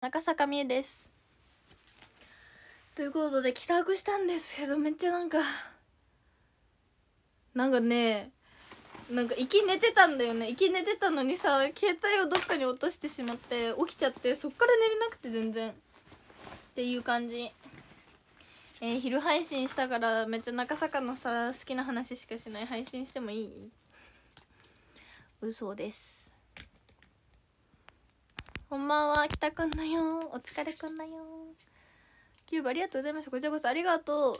中坂美恵ですということで帰宅したんですけどめっちゃなんかなんかねなんか息寝てたんだよね息寝てたのにさ携帯をどっかに落としてしまって起きちゃってそっから寝れなくて全然っていう感じえー、昼配信したからめっちゃ中坂のさ好きな話しかしない配信してもいい嘘ですこんばんは北くんだよお疲れくんだよキューブありがとうございましたこちらこそありがとう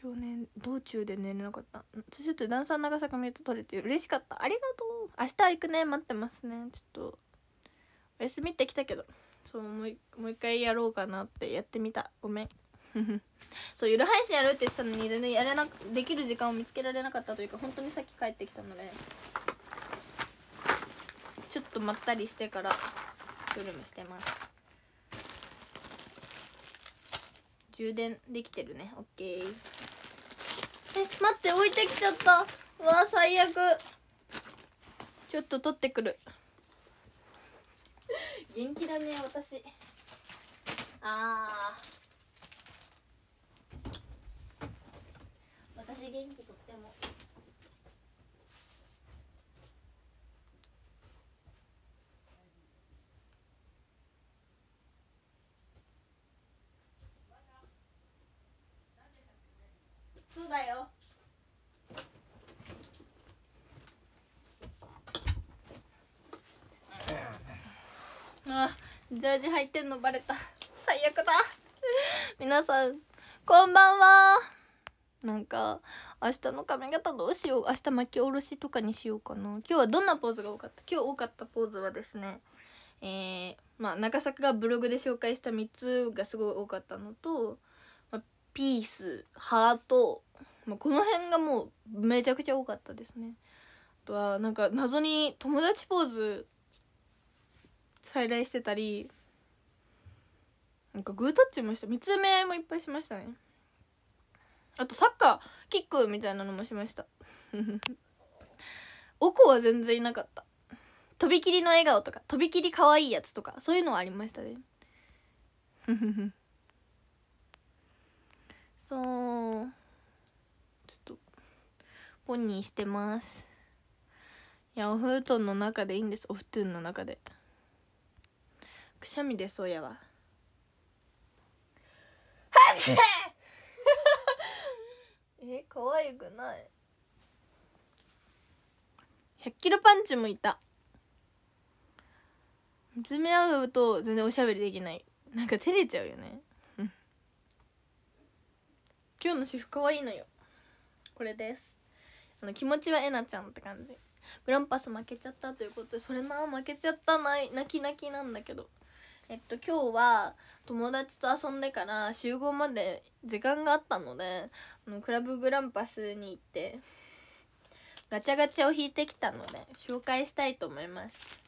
今日ね道中で寝れなかったちょっとダンサー長坂見ると撮れて嬉しかったありがとう明日行くね待ってますねちょっとお休みってきたけどそうもうもう一回やろうかなってやってみたごめん そう夜配信やるって言ってたのに全然やれなできる時間を見つけられなかったというか本当にさっき帰ってきたのでちょっとまったりしてからフルムしてます充電できてるねオッケーえ待って置いてきちゃったわあ最悪ちょっと取ってくる元気だね私あー私元気とってもそうだよあジャージ入ってんのバレた最悪だ皆さんこんばんはなんか明日の髪型どうしよう明日巻き下ろしとかにしようかな今日はどんなポーズが多かった今日多かったポーズはですねえー、まあ中作がブログで紹介した3つがすごい多かったのと、まあ、ピースハートまあ、この辺がもうめちゃくちゃ多かったですねあとはなんか謎に友達ポーズ再来してたりなんかグータッチもした見つめもいっぱいしましたねあとサッカーキックみたいなのもしましたおこ は全然いなかったとびきりの笑顔とかとびきり可愛いやつとかそういうのはありましたね そうポニーしてますいやお布団の中でいいんですお布団の中でくしゃみ出そうやわ え可愛くない100キロパンチもいた見つめ合うと全然おしゃべりできないなんか照れちゃうよね 今日の私服可愛いのよこれですあの気持ちはえなちゃんって感じグランパス負けちゃったということでそれな負けちゃったな泣き泣きなんだけどえっと今日は友達と遊んでから集合まで時間があったのであのクラブグランパスに行ってガチャガチャを引いてきたので紹介したいと思います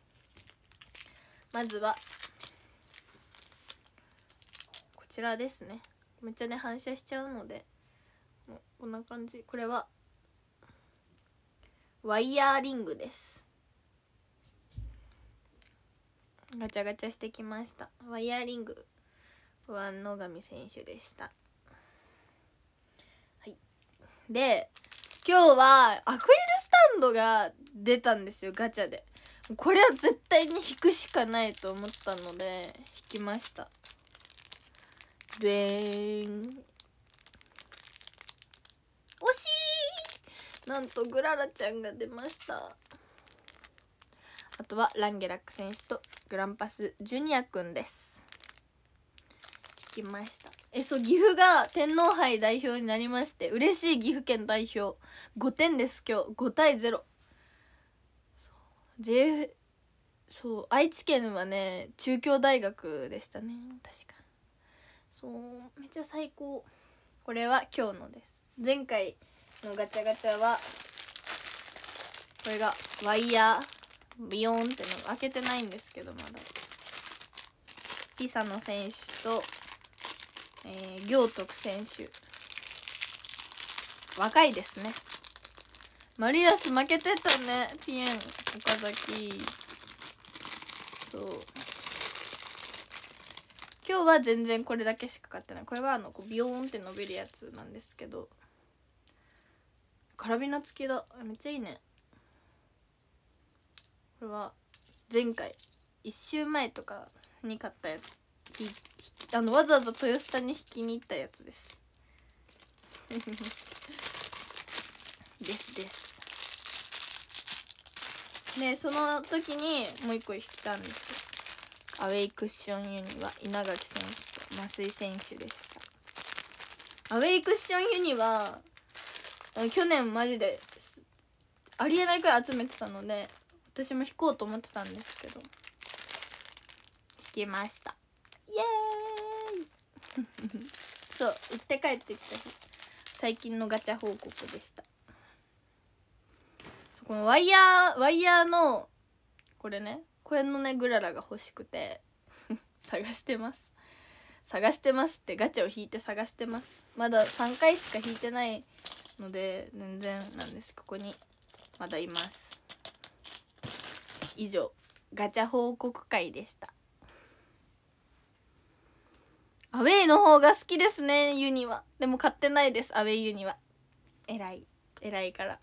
まずはこちらですねめっちゃね反射しちゃうのでこんな感じこれはワイヤーリングですガチャガチャしてきましたワイヤーリングは野上選手でしたはいで今日はアクリルスタンドが出たんですよガチャでこれは絶対に引くしかないと思ったので引きましたでーん惜しいなんとグララちゃんが出ましたあとはランゲラック選手とグランパスジュニアくんです聞きましたえそう岐阜が天皇杯代表になりまして嬉しい岐阜県代表5点です今日5対0そう,、J、そう愛知県はね中京大学でしたね確かそうめっちゃ最高これは今日のです前回のガチャガチャはこれがワイヤービヨーンっての開けてないんですけどまだピサの選手と、えー、行徳選手若いですねマリアス負けてたねピエン岡崎そう今日は全然これだけしか買ってないこれはあのこうビヨーンって伸びるやつなんですけどカラビナ付きだめっちゃいいねこれは前回1週前とかに買ったやつあのわざわざ豊洲に引きに行ったやつです ですですでその時にもう一個引きたんですアウェイクッションユニは稲垣選手と増井選手でしたアウェイクッションユニは去年マジでありえないくらい集めてたので私も弾こうと思ってたんですけど弾きましたイエーイ そう売って帰ってきた日最近のガチャ報告でしたそこのワイヤーワイヤーのこれねこれのねグララが欲しくて 探してます探してますってガチャを引いて探してますまだ3回しか引いてないので全然なんですここにまだいます以上ガチャ報告会でしたアウェイの方が好きですねユニはでも買ってないですアウェイユニは偉い偉いから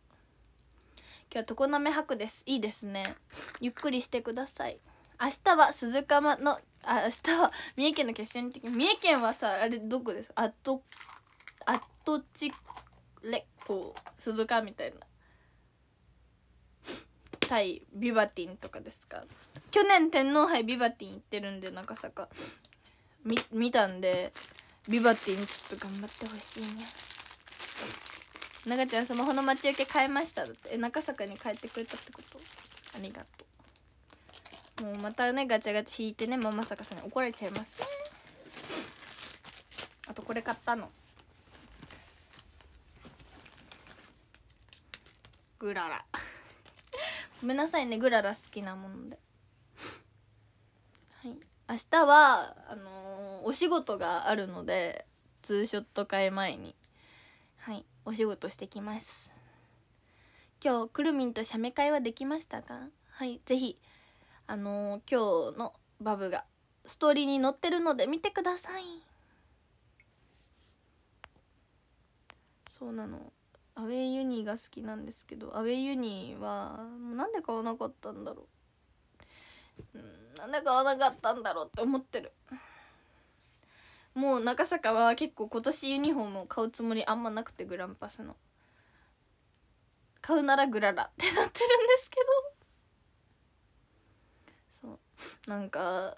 今日は常滑博ですいいですねゆっくりしてください明日は鈴鹿のあ明日は三重県の決勝に行って三重県はさあれどこですあとあとちレッコ鈴鹿みたいな対ビバティンとかですか去年天皇杯ビバティン行ってるんで中坂見見たんでビバティンちょっと頑張ってほしいね長ちゃんスマホの待ち受け変えましただってえ中坂に帰ってくれたってことありがとうもうまたねガチャガチャ引いてねママ坂さんに怒られちゃいますねあとこれ買ったのグララごめんなさいねグララ好きなものではい明日はあのー、お仕事があるのでツーショット会前にはいお仕事してきます今日くるみんと写メ会はできましたかはいぜひあのー、今日のバブがストーリーに載ってるので見てくださいそうなのアウェイユニーが好きなんですけどアウェイユニーはなんで買わなかったんだろうなんで買わなかったんだろうって思ってるもう中坂は結構今年ユニフォームを買うつもりあんまなくてグランパスの買うならグララってなってるんですけどそうなんか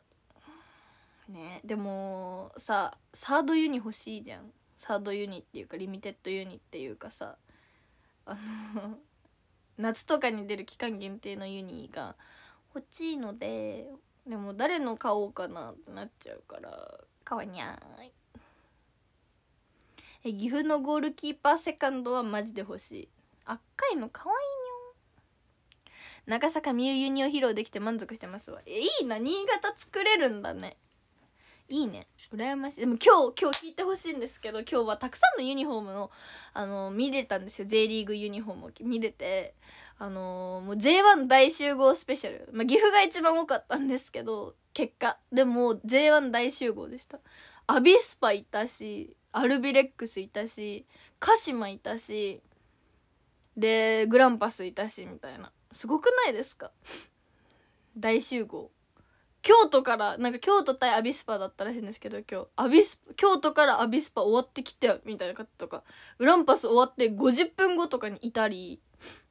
ねでもさサードユニ欲しいじゃんサードユニっていうかリミテッドユニっていうかさあの夏とかに出る期間限定のユニが欲しいのででも誰の買おうかなってなっちゃうからかわにゃーいえ岐阜のゴールキーパーセカンドはマジで欲しい赤いのかわいいにょ長坂みゆゆにを披露できて満足してますわえいいな新潟作れるんだねいいね羨ましいでも今日今日聞いてほしいんですけど今日はたくさんのユニフォームのあの見れたんですよ J リーグユニフォームを見れてあのー、もう J1 大集合スペシャル、まあ、岐阜が一番多かったんですけど結果でも J1 大集合でしたアビスパいたしアルビレックスいたし鹿島いたしでグランパスいたしみたいなすごくないですか 大集合京都からなんか京都対アビスパだったらしいんですけど今日アビス京都からアビスパ終わってきてみたいな方とかウランパス終わって50分後とかにいたり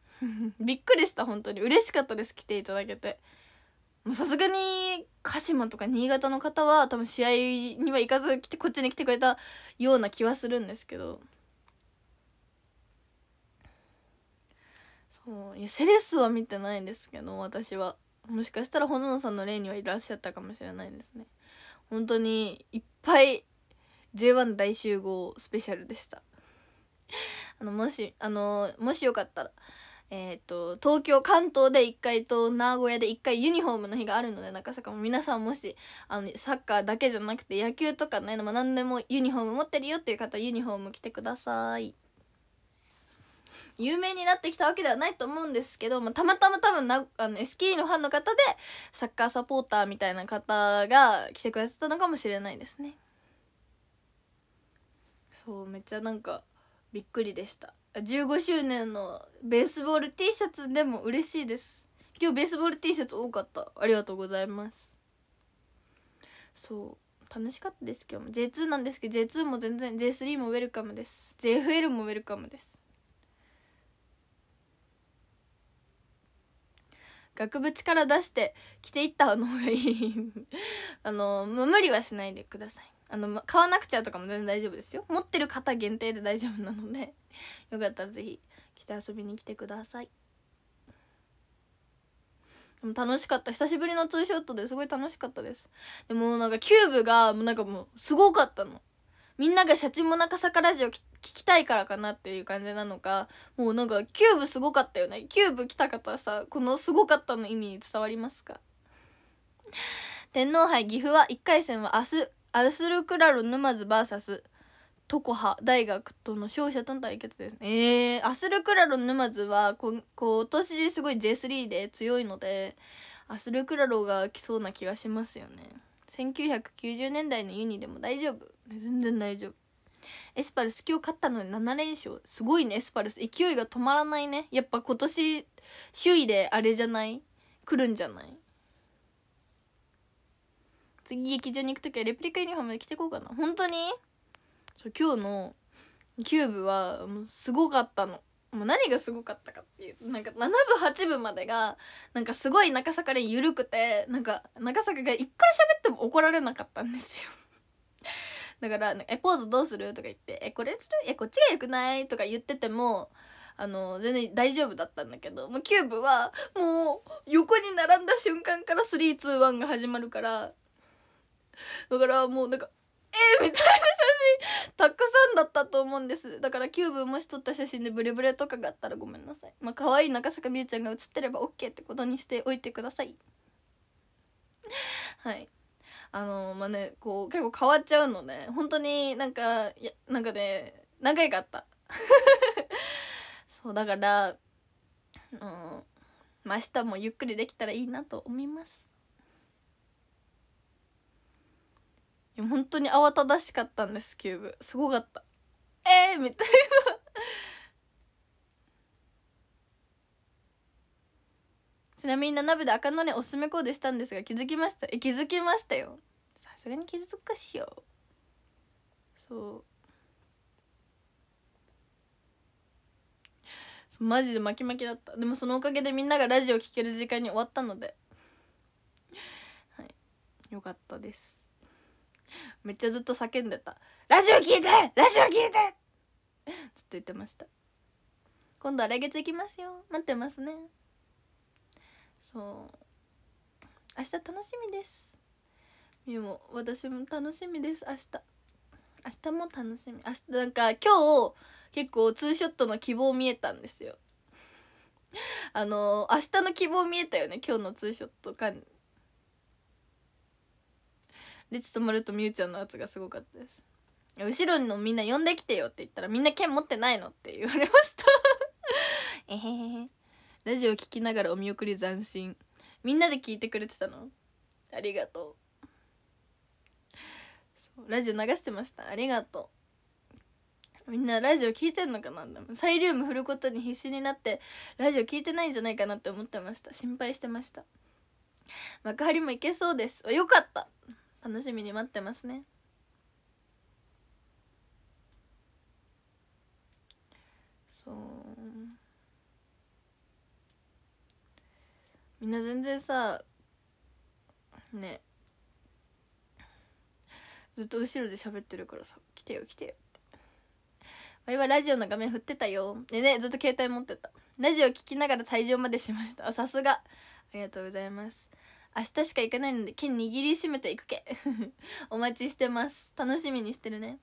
びっくりした本当に嬉しかったです来ていただけてさすがに鹿島とか新潟の方は多分試合には行かず来てこっちに来てくれたような気はするんですけどそういやセレッソは見てないんですけど私は。もしかしたらほののさんの例にはいらっしゃったかもしれないですね本当にいっぱい J1 大集合スペシャルでした あのもしあのもしよかったらえっ、ー、と東京関東で1回と名古屋で1回ユニフォームの日があるので中坂も皆さんもしあのサッカーだけじゃなくて野球とかね、まあ、何でもユニフォーム持ってるよっていう方ユニフォーム着てください。有名になってきたわけではないと思うんですけど、まあ、たまたま多分なあの SKE のファンの方でサッカーサポーターみたいな方が来てくれてたのかもしれないですねそうめっちゃなんかびっくりでした15周年のベースボール T シャツでも嬉しいです今日ベースボール T シャツ多かったありがとうございますそう楽しかったです今日も J2 なんですけど J2 も全然 J3 もウェルカムです JFL もウェルカムです額縁から出して着ていった方がいいあの無理はしないでくださいあの買わなくちゃとかも全然大丈夫ですよ持ってる方限定で大丈夫なので よかったら是非着て遊びに来てくださいでも楽しかった久しぶりのツーショットですごい楽しかったですでもなんかキューブがなんかもうすごかったのみんながシャチモナカサカラジオ聞きたいからかなっていう感じなのかもうなんかキューブすごかったよねキューブ来た方さこの「すごかった」の意味伝わりますか天皇杯岐阜は1回戦は明日アスルクラロ沼津 VS 常葉大学との勝者との対決ですね。えー、アスルクラロ沼津はこ今年すごい J3 で強いのでアスルクラロが来そうな気がしますよね。1990年代のユニでも大丈夫。全然大丈夫エスパルス今日勝ったので7連勝すごいねエスパルス勢いが止まらないねやっぱ今年首位であれじゃない来るんじゃない次劇場に行く時はレプリカユニフォームで着てこうかな本当にそう今日のキューブはもうすごかったのもう何がすごかったかっていうなんか7部8部までがなんかすごい中坂で緩くてなんか中坂が一回喋っても怒られなかったんですよだから「えポーズどうする?」とか言って「えこれするえこっちがよくない?」とか言っててもあの全然大丈夫だったんだけどもうキューブはもう横に並んだ瞬間から321が始まるからだからもうなんかえー、みたいな写真たくさんだったと思うんですだからキューブもし撮った写真でブレブレとかがあったらごめんなさいまあ可愛い中坂美優ちゃんが写ってれば OK ってことにしておいてくださいはいあのまあねこう結構変わっちゃうので、ね、本当になんかいやなんかね何回かあった そうだからうんあ、明日もゆっくりできたらいいなと思いますいや本当に慌ただしかったんですキューブすごかったえー、みたいなちなみに7部で赤のねおすすめコーデしたんですが気づきましたえ気づきましたよさすがに気づくかしようそうマジで巻き巻きだったでもそのおかげでみんながラジオ聴ける時間に終わったのではいよかったですめっちゃずっと叫んでた「ラジオ聴いてラジオ聴いて!」ずっと言ってました今度は来月行きますよ待ってますねそう明日楽しみですみも私も楽しみです明日明日も楽しみ明日なんか今日結構ツーショットの希望見えたんですよあの明日の希望見えたよね今日のツーショットかリチとまるとみゆちゃんのやつがすごかったです後ろのみんな呼んできてよって言ったらみんな剣持ってないのって言われましたえへへへラジオ聞きながらお見送り斬新みんなで聞いてくれてたのありがとうラジオ流してましたありがとうみんなラジオ聞いてんのかなサイリウム振ることに必死になってラジオ聞いてないんじゃないかなって思ってました心配してました幕張も行けそうですよかった楽しみに待ってますねそうみんな全然さねずっと後ろで喋ってるからさ「来てよ来てよ」って今ラジオの画面振ってたよでねずっと携帯持ってたラジオ聞きながら退場までしましたさすがありがとうございます明日しか行かないので剣握りしめていくけ お待ちしてます楽しみにしてるね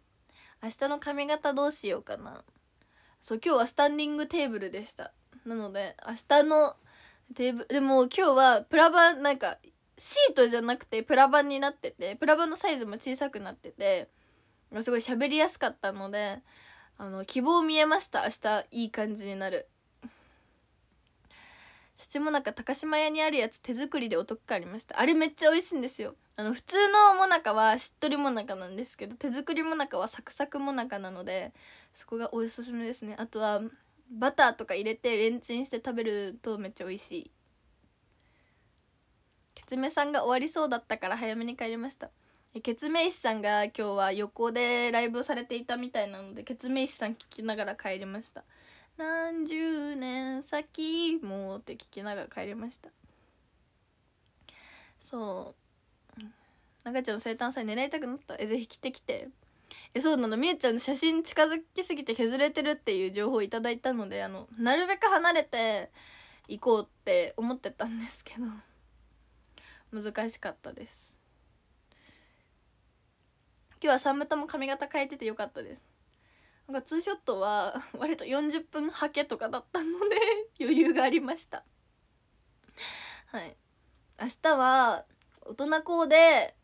明日の髪型どうしようかなそう今日はスタンディングテーブルでしたなので明日のででも今日はプラバンなんかシートじゃなくてプラ板になっててプラ板のサイズも小さくなっててすごい喋りやすかったのであの希望見えました明日いい感じになる父もなか高島屋にあるやつ手作りでお得感ありましたあれめっちゃ美味しいんですよあの普通のも中はしっとりもなかなんですけど手作りもなはサクサクもなかなのでそこがおすすめですねあとはバターとか入れてレンチンして食べるとめっちゃ美味しいケツメさんが終わりそうだったから早めに帰りましたケツメイシさんが今日は横でライブされていたみたいなのでケツメイシさん聞きながら帰りました何十年先もって聞きながら帰りましたそう中ちゃんの生誕祭狙いたくなったえぜひ来て来てえそうなのみゆちゃん写真近づきすぎて削れてるっていう情報いただいたのであのなるべく離れて行こうって思ってたんですけど難しかったです今日は3部とも髪型変えててよかったですなんかツーショットは割と40分はけとかだったので 余裕がありましたはい明日は大人ーで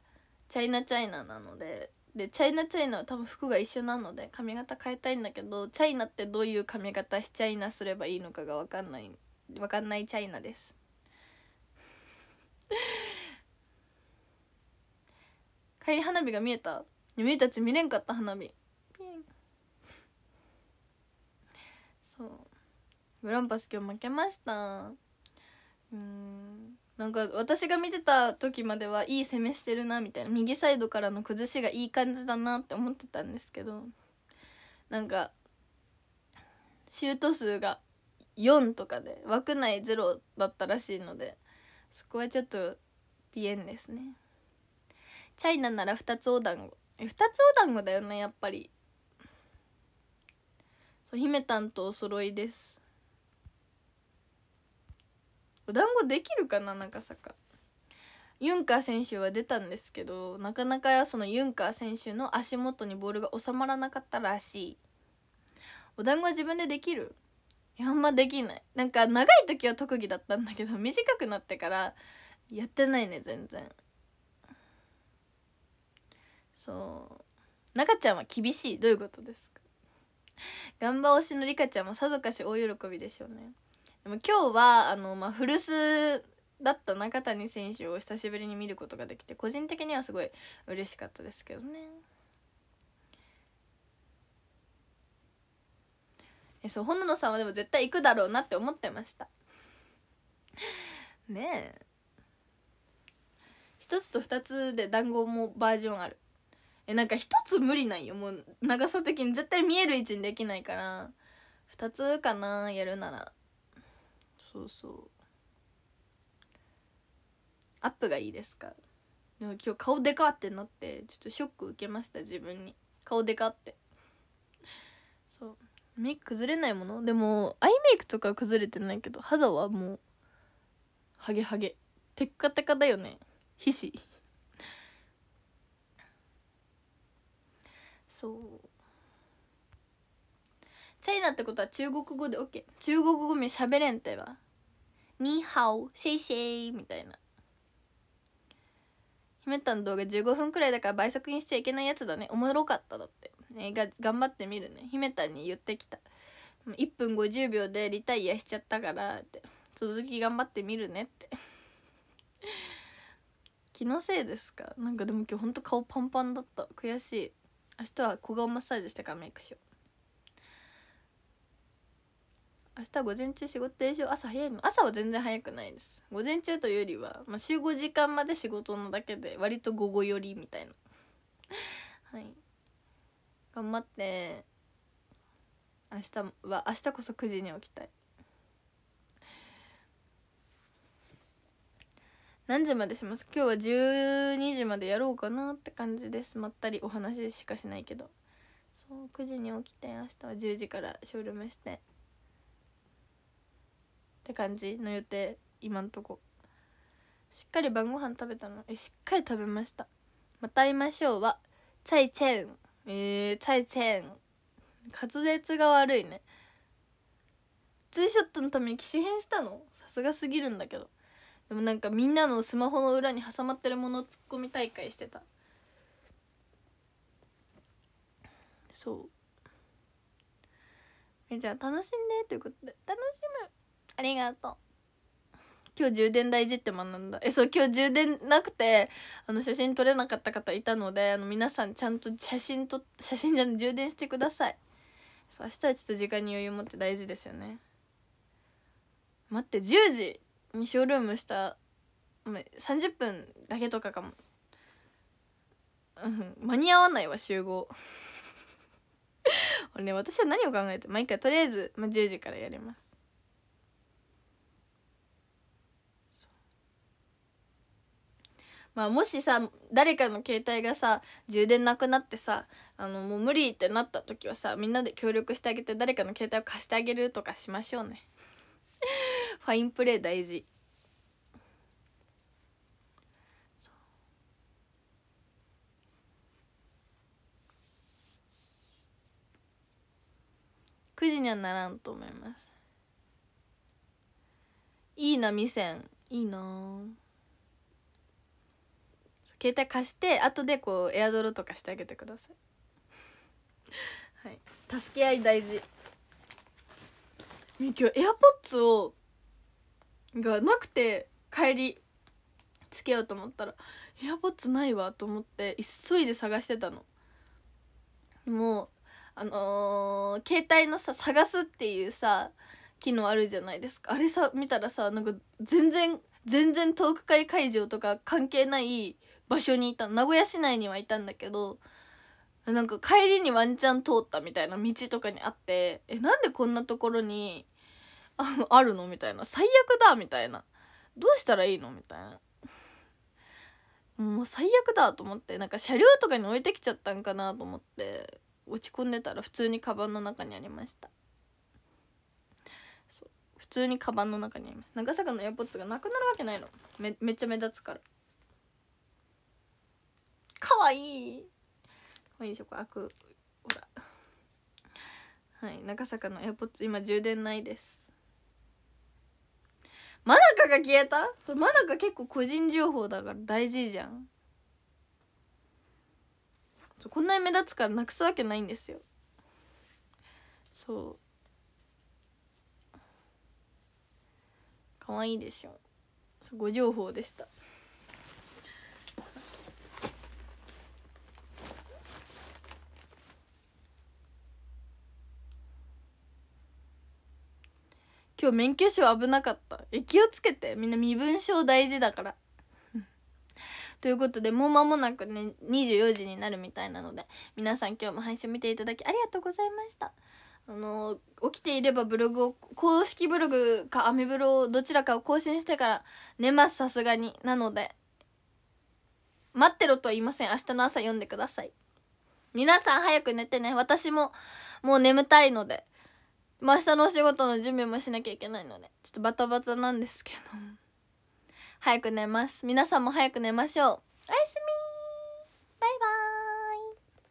チャイナチャイナなのででチャイナチャイナは多分服が一緒なので髪型変えたいんだけどチャイナってどういう髪型しチャイナすればいいのかが分かんない分かんないチャイナです 帰り花火が見えたゆたち見れんかった花火そうグランパス今日負けましたうんなんか私が見てた時まではいい攻めしてるなみたいな右サイドからの崩しがいい感じだなって思ってたんですけどなんかシュート数が4とかで枠内0だったらしいのでそこはちょっとピエンですねチャイナなら2つお団子え2つお団子だよねやっぱりそう姫たんとお揃いですお団子できるかな長坂ユンカー選手は出たんですけどなかなかそのユンカー選手の足元にボールが収まらなかったらしいお団子は自分でできるいやあんまできないなんか長い時は特技だったんだけど短くなってからやってないね全然そう中ちゃんは厳しいどういうことですか頑張 バ推しのりかちゃんもさぞかし大喜びでしょうねでも今日はあの、まあ、古巣だった中谷選手を久しぶりに見ることができて個人的にはすごい嬉しかったですけどね。えそう本野さんはでも絶対行くだろうなって思ってましたねえ一つと二つで談合もバージョンあるえなんか一つ無理ないよもう長さ的に絶対見える位置にできないから二つかなやるならそうそうアップがいいですかでも今日顔でかってなってちょっとショック受けました自分に顔でかってそうメイク崩れないものでもアイメイクとかは崩れてないけど肌はもうハゲハゲテッカテカだよね皮脂そうチャイナってことは中国語で OK 中国語名べれんってばニーハオシェイシェイみたいな姫たの動画15分くらいだから倍速にしちゃいけないやつだねおもろかっただってねが頑張ってみるね姫たに言ってきた1分50秒でリタイアしちゃったからって続き頑張ってみるねって 気のせいですかなんかでも今日ほんと顔パンパンだった悔しい明日は小顔マッサージしてからメイクしよう明日午前中仕事でしょ朝早いの朝は全然早くないです午前中というよりは、まあ、週合時間まで仕事のだけで割と午後寄りみたいな はい頑張って明日は明日こそ9時に起きたい何時までします今日は12時までやろうかなって感じですまったりお話しかしないけどそう9時に起きて明日は10時からショールームしてって感じの予定今んとこしっかり晩ご飯食べたのえしっかり食べましたまた会いましょうはチャイチェンえー、チャイチェン滑舌が悪いねツーショットのために機種変したのさすがすぎるんだけどでもなんかみんなのスマホの裏に挟まってるものツッコミ大会してたそうえじゃあ楽しんでということで楽しむありがとう今日充電大事って学んだえそう今日充電なくてあの写真撮れなかった方いたのであの皆さんちゃんと写真と写真じゃ充電してくださいそう明日はちょっと時間に余裕持って大事ですよね待って10時にショールームした30分だけとかかもうん間に合わないわ集合 俺ね私は何を考えて毎回とりあえず、まあ、10時からやりますまあ、もしさ誰かの携帯がさ充電なくなってさあのもう無理ってなった時はさみんなで協力してあげて誰かの携帯を貸してあげるとかしましょうね ファインプレー大事9時にはならんと思いますいいな店いいな携帯貸して後でこうエアドロとかしてあげてください はい助け合い大事今日エアポッツをがなくて帰りつけようと思ったらエアポッツないわと思って急いで探してたのもうあのー、携帯のさ探すっていうさ機能あるじゃないですかあれさ見たらさなんか全然全然トーク会会場とか関係ない場所にいた名古屋市内にはいたんだけどなんか帰りにワンチャン通ったみたいな道とかにあってえなんでこんなところにあのあるのみたいな最悪だみたいなどうしたらいいのみたいなもう最悪だと思ってなんか車両とかに置いてきちゃったんかなと思って落ち込んでたら普通にカバンの中にありました普通にカバンの中にあります長坂のエアポッツがなくなるわけないのめめっちゃ目立つからかわいいかわいいでしょこ開くほらはい中坂のエアポッツ今充電ないですマナカが消えたマナカ結構個人情報だから大事じゃんこんなに目立つからなくすわけないんですよそうわいいでしょご情報でした今日免許証危なかったえ気をつけてみんな身分証大事だから ということでもう間もなくね24時になるみたいなので皆さん今日も配信見ていただきありがとうございましたあの起きていればブログを公式ブログかアメブロどちらかを更新してから寝ますさすがになので待ってろとは言いません明日の朝読んでください皆さん早く寝てね私ももう眠たいので明日のお仕事の準備もしなきゃいけないのでちょっとバタバタなんですけど早く寝ます皆さんも早く寝ましょうおやすみバイ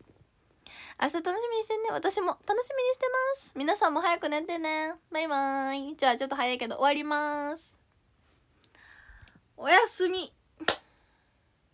バーイ明日楽しみにしてね私も楽しみにしてます皆さんも早く寝てねバイバーイじゃあちょっと早いけど終わりますおやすみ